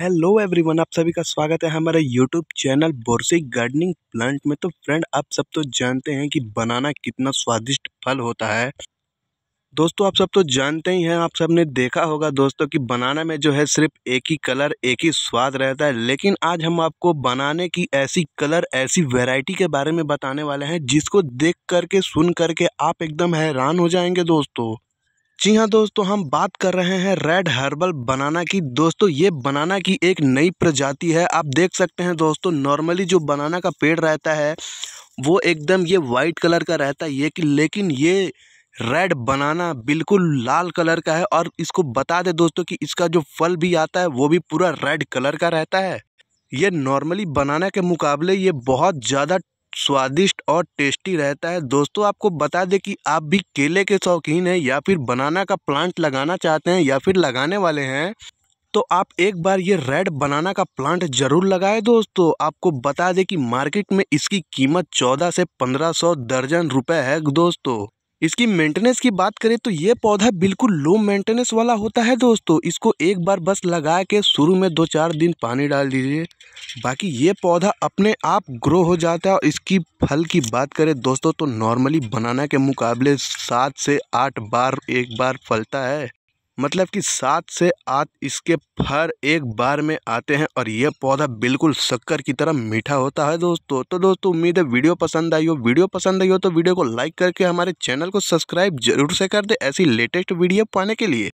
hello everyone आप सभी का स्वागत है हमारे यूट्यूब चैनल बोरसी गार्डनिंग प्लांट में तो फ्रेंड आप सब तो जानते हैं कि बनाना कितना स्वादिष्ट फल होता है दोस्तों आप सब तो जानते ही हैं आप सब ने देखा होगा दोस्तों कि बनाना में जो है सिर्फ एक ही कलर एक ही स्वाद रहता है लेकिन आज हम आपको बनाने की ऐसी कलर ऐसी वेराइटी के बारे में बताने वाले हैं जिसको देख करके सुन करके आप एकदम हैरान हो जाएंगे दोस्तों जी हाँ दोस्तों हम बात कर रहे हैं रेड हर्बल बनाना की दोस्तों ये बनाना की एक नई प्रजाति है आप देख सकते हैं दोस्तों नॉर्मली जो बनाना का पेड़ रहता है वो एकदम ये वाइट कलर का रहता है ये कि लेकिन ये रेड बनाना बिल्कुल लाल कलर का है और इसको बता दें दोस्तों कि इसका जो फल भी आता है वो भी पूरा रेड कलर का रहता है ये नॉर्मली बनाना के मुकाबले ये बहुत ज़्यादा स्वादिष्ट और टेस्टी रहता है दोस्तों आपको बता दें कि आप भी केले के शौकीन हैं या फिर बनाना का प्लांट लगाना चाहते हैं या फिर लगाने वाले हैं तो आप एक बार ये रेड बनाना का प्लांट ज़रूर लगाए दोस्तों आपको बता दें कि मार्केट में इसकी कीमत चौदह से पंद्रह सौ दर्जन रुपए है दोस्तों इसकी मेंटेनेंस की बात करें तो ये पौधा बिल्कुल लो मेंटेनेंस वाला होता है दोस्तों इसको एक बार बस लगा के शुरू में दो चार दिन पानी डाल दीजिए बाकी ये पौधा अपने आप ग्रो हो जाता है और इसकी फल की बात करें दोस्तों तो नॉर्मली बनाना के मुकाबले सात से आठ बार एक बार फलता है मतलब कि सात से आठ इसके फर एक बार में आते हैं और यह पौधा बिल्कुल शक्कर की तरह मीठा होता है दोस्तों तो दोस्तों उम्मीद है वीडियो पसंद आई हो वीडियो पसंद आई हो तो वीडियो को लाइक करके हमारे चैनल को सब्सक्राइब जरूर से कर दे ऐसी लेटेस्ट वीडियो पाने के लिए